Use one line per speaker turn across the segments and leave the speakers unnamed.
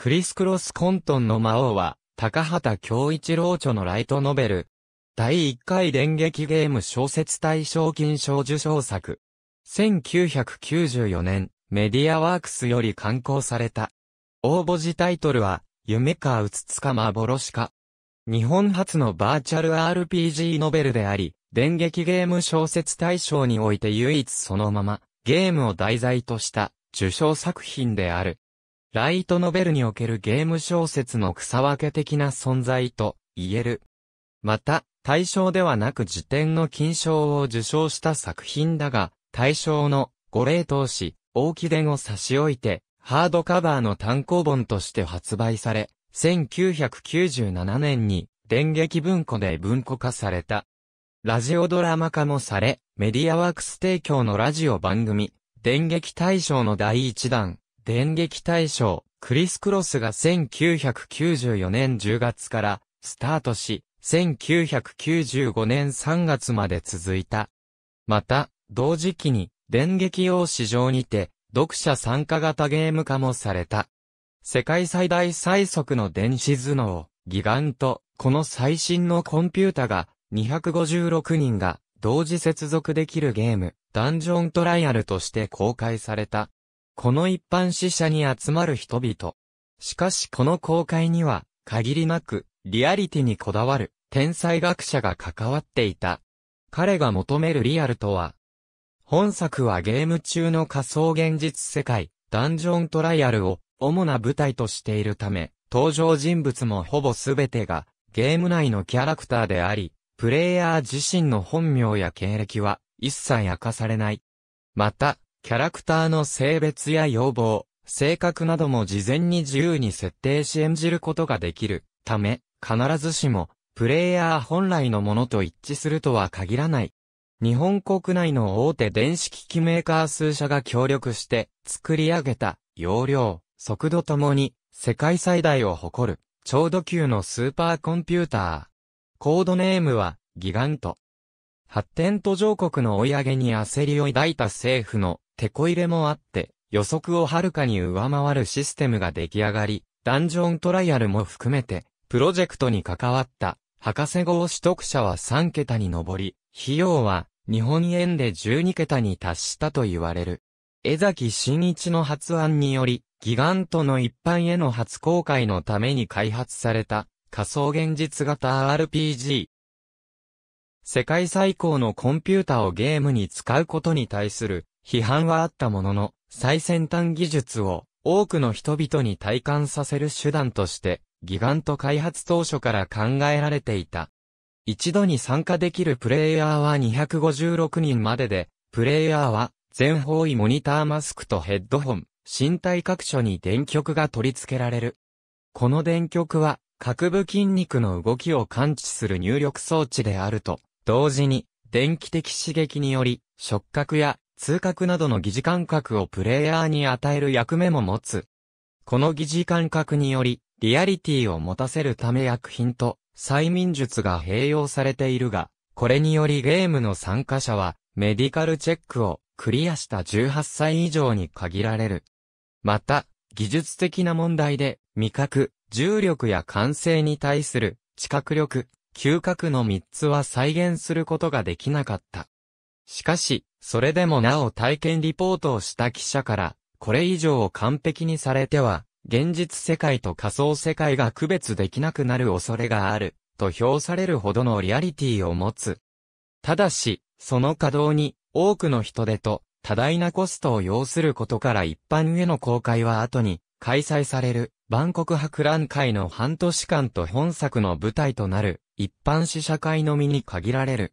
クリス・クロス・コントンの魔王は、高畑京一郎著のライトノベル。第1回電撃ゲーム小説大賞金賞受賞作。1994年、メディアワークスより刊行された。応募時タイトルは、夢かうつつか幻か。日本初のバーチャル RPG ノベルであり、電撃ゲーム小説大賞において唯一そのまま、ゲームを題材とした受賞作品である。ライトノベルにおけるゲーム小説の草分け的な存在と言える。また、大賞ではなく辞典の金賞を受賞した作品だが、大賞の五霊投資、大木伝を差し置いて、ハードカバーの単行本として発売され、1997年に電撃文庫で文庫化された。ラジオドラマ化もされ、メディアワークス提供のラジオ番組、電撃大賞の第一弾、電撃大賞、クリス・クロスが1994年10月からスタートし、1995年3月まで続いた。また、同時期に、電撃用市場にて、読者参加型ゲーム化もされた。世界最大最速の電子頭脳、ギガント、この最新のコンピュータが、256人が、同時接続できるゲーム、ダンジョントライアルとして公開された。この一般死者に集まる人々。しかしこの公開には、限りなく、リアリティにこだわる、天才学者が関わっていた。彼が求めるリアルとは、本作はゲーム中の仮想現実世界、ダンジョントライアルを主な舞台としているため、登場人物もほぼすべてがゲーム内のキャラクターであり、プレイヤー自身の本名や経歴は一切明かされない。また、キャラクターの性別や要望、性格なども事前に自由に設定し演じることができるため、必ずしも、プレイヤー本来のものと一致するとは限らない。日本国内の大手電子機器メーカー数社が協力して作り上げた容量、速度ともに世界最大を誇る超度級のスーパーコンピューター。コードネームはギガント。発展途上国の追い上げに焦りを抱いた政府の手こ入れもあって、予測をはるかに上回るシステムが出来上がり、ダンジョントライアルも含めて、プロジェクトに関わった、博士号取得者は3桁に上り、費用は日本円で12桁に達したと言われる。江崎真一の発案により、ギガントの一般への初公開のために開発された仮想現実型 RPG。世界最高のコンピュータをゲームに使うことに対する批判はあったものの、最先端技術を多くの人々に体感させる手段として、ギガント開発当初から考えられていた。一度に参加できるプレイヤーは256人までで、プレイヤーは全方位モニターマスクとヘッドホン、身体各所に電極が取り付けられる。この電極は、各部筋肉の動きを感知する入力装置であると、同時に、電気的刺激により、触覚や通覚などの疑似感覚をプレイヤーに与える役目も持つ。この疑似感覚により、リアリティを持たせるため薬品と催眠術が併用されているが、これによりゲームの参加者は、メディカルチェックをクリアした18歳以上に限られる。また、技術的な問題で、味覚、重力や感性に対する、知覚力、嗅覚の3つは再現することができなかった。しかし、それでもなお体験リポートをした記者から、これ以上完璧にされては、現実世界と仮想世界が区別できなくなる恐れがある、と評されるほどのリアリティを持つ。ただし、その稼働に、多くの人手と、多大なコストを要することから一般への公開は後に、開催される、万国博覧会の半年間と本作の舞台となる、一般試写会のみに限られる。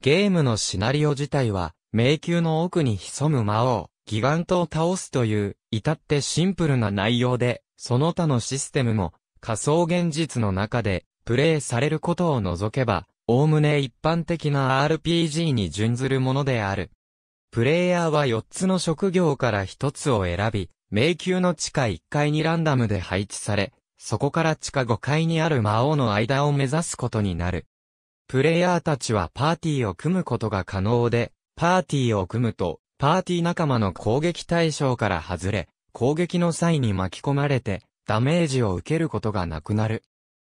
ゲームのシナリオ自体は、迷宮の奥に潜む魔王、ギガントを倒すという、至ってシンプルな内容で、その他のシステムも、仮想現実の中で、プレイされることを除けば、おおむね一般的な RPG に準ずるものである。プレイヤーは4つの職業から1つを選び、迷宮の地下1階にランダムで配置され、そこから地下5階にある魔王の間を目指すことになる。プレイヤーたちはパーティーを組むことが可能で、パーティーを組むと、パーティー仲間の攻撃対象から外れ、攻撃の際に巻き込まれて、ダメージを受けることがなくなる。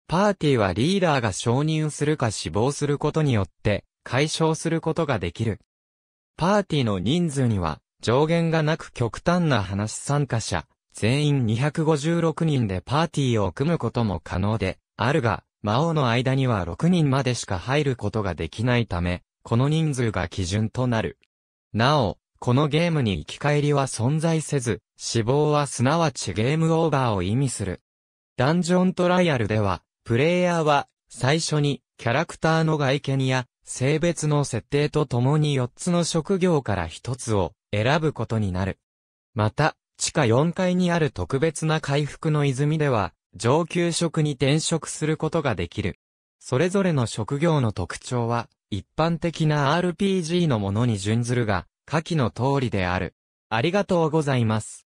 パーティーはリーダーが承認するか死亡することによって、解消することができる。パーティーの人数には、上限がなく極端な話参加者、全員256人でパーティーを組むことも可能で、あるが、魔王の間には6人までしか入ることができないため、この人数が基準となる。なお、このゲームに生き返りは存在せず、死亡はすなわちゲームオーバーを意味する。ダンジョントライアルでは、プレイヤーは、最初に、キャラクターの外見や、性別の設定とともに4つの職業から1つを選ぶことになる。また、地下4階にある特別な回復の泉では、上級職に転職することができる。それぞれの職業の特徴は、一般的な RPG のものに準ずるが、下記の通りである。ありがとうございます。